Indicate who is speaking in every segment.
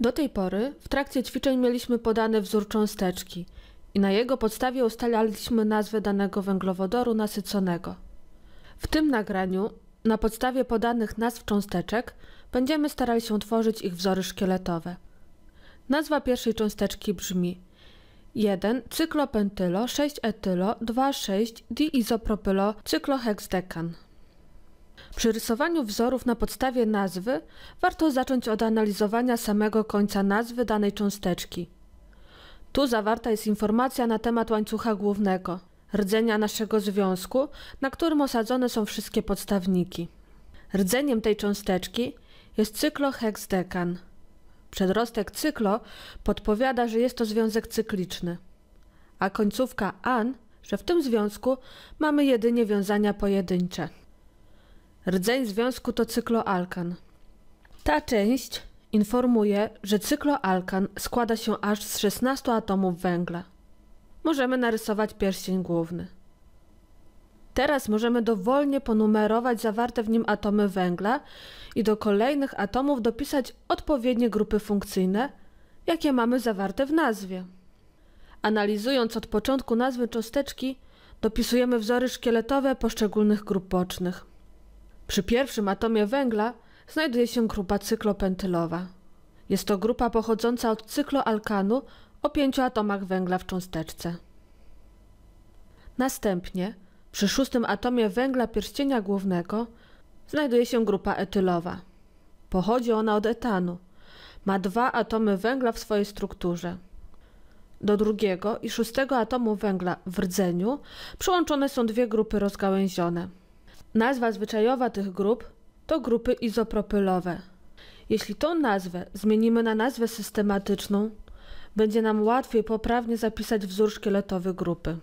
Speaker 1: Do tej pory w trakcie ćwiczeń mieliśmy podany wzór cząsteczki i na jego podstawie ustalaliśmy nazwę danego węglowodoru nasyconego. W tym nagraniu, na podstawie podanych nazw cząsteczek, będziemy starali się tworzyć ich wzory szkieletowe. Nazwa pierwszej cząsteczki brzmi 1 cyklopentylo 6 etylo 2,6 diizopropylo cyklohexdekan. Przy rysowaniu wzorów na podstawie nazwy warto zacząć od analizowania samego końca nazwy danej cząsteczki. Tu zawarta jest informacja na temat łańcucha głównego, rdzenia naszego związku, na którym osadzone są wszystkie podstawniki. Rdzeniem tej cząsteczki jest cyklohexdekan. Przedrostek cyklo podpowiada, że jest to związek cykliczny, a końcówka an, że w tym związku mamy jedynie wiązania pojedyncze. Rdzeń związku to cykloalkan. Ta część informuje, że cykloalkan składa się aż z 16 atomów węgla. Możemy narysować pierścień główny. Teraz możemy dowolnie ponumerować zawarte w nim atomy węgla i do kolejnych atomów dopisać odpowiednie grupy funkcyjne, jakie mamy zawarte w nazwie. Analizując od początku nazwy cząsteczki, dopisujemy wzory szkieletowe poszczególnych grup bocznych. Przy pierwszym atomie węgla znajduje się grupa cyklopentylowa. Jest to grupa pochodząca od cykloalkanu o pięciu atomach węgla w cząsteczce. Następnie, przy szóstym atomie węgla pierścienia głównego, znajduje się grupa etylowa. Pochodzi ona od etanu. Ma dwa atomy węgla w swojej strukturze. Do drugiego i szóstego atomu węgla w rdzeniu przyłączone są dwie grupy rozgałęzione – Nazwa zwyczajowa tych grup to grupy izopropylowe. Jeśli tą nazwę zmienimy na nazwę systematyczną, będzie nam łatwiej poprawnie zapisać wzór szkieletowy grupy.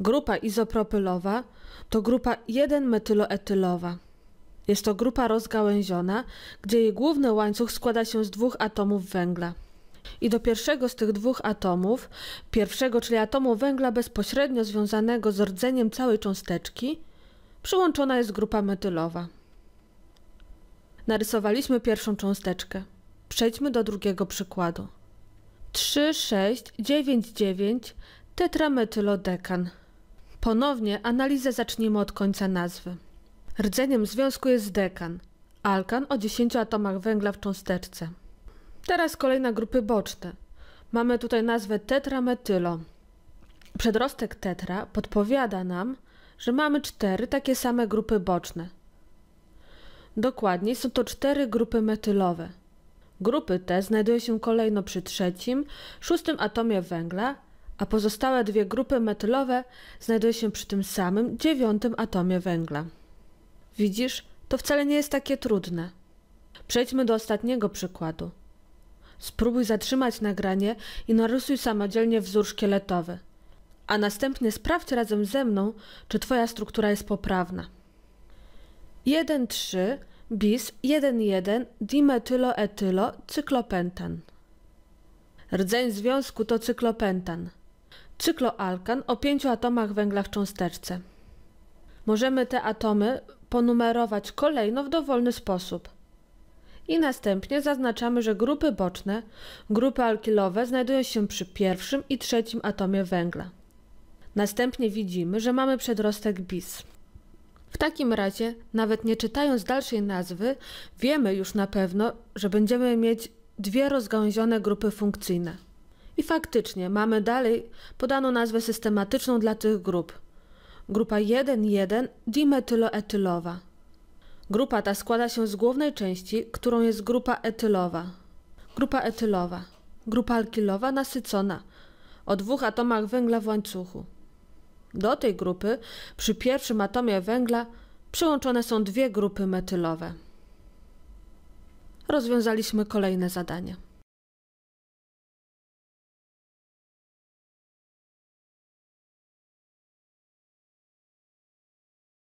Speaker 1: Grupa izopropylowa to grupa 1-metyloetylowa. Jest to grupa rozgałęziona, gdzie jej główny łańcuch składa się z dwóch atomów węgla. I do pierwszego z tych dwóch atomów, pierwszego, czyli atomu węgla bezpośrednio związanego z rdzeniem całej cząsteczki, Przyłączona jest grupa metylowa. Narysowaliśmy pierwszą cząsteczkę. Przejdźmy do drugiego przykładu. 3, 6, 9, 9, tetrametylodekan. Ponownie analizę zacznijmy od końca nazwy. Rdzeniem związku jest dekan, alkan o 10 atomach węgla w cząsteczce. Teraz kolejna grupy boczne. Mamy tutaj nazwę tetrametylo. Przedrostek tetra podpowiada nam, że mamy cztery takie same grupy boczne. Dokładniej są to cztery grupy metylowe. Grupy te znajdują się kolejno przy trzecim, szóstym atomie węgla, a pozostałe dwie grupy metylowe znajdują się przy tym samym, dziewiątym atomie węgla. Widzisz, to wcale nie jest takie trudne. Przejdźmy do ostatniego przykładu. Spróbuj zatrzymać nagranie i narysuj samodzielnie wzór szkieletowy – a następnie sprawdź razem ze mną, czy Twoja struktura jest poprawna. 1,3 bis 1,1 dimetyloetylo cyklopentan. Rdzeń związku to cyklopentan. Cykloalkan o pięciu atomach węgla w cząsteczce. Możemy te atomy ponumerować kolejno w dowolny sposób. I następnie zaznaczamy, że grupy boczne, grupy alkilowe znajdują się przy pierwszym i trzecim atomie węgla. Następnie widzimy, że mamy przedrostek bis. W takim razie, nawet nie czytając dalszej nazwy, wiemy już na pewno, że będziemy mieć dwie rozgałęzione grupy funkcyjne. I faktycznie mamy dalej podaną nazwę systematyczną dla tych grup. Grupa 1,1 dimetyloetylowa. Grupa ta składa się z głównej części, którą jest grupa etylowa. Grupa etylowa. Grupa alkilowa nasycona o dwóch atomach węgla w łańcuchu. Do tej grupy przy pierwszym atomie węgla przyłączone są dwie grupy metylowe. Rozwiązaliśmy kolejne zadanie.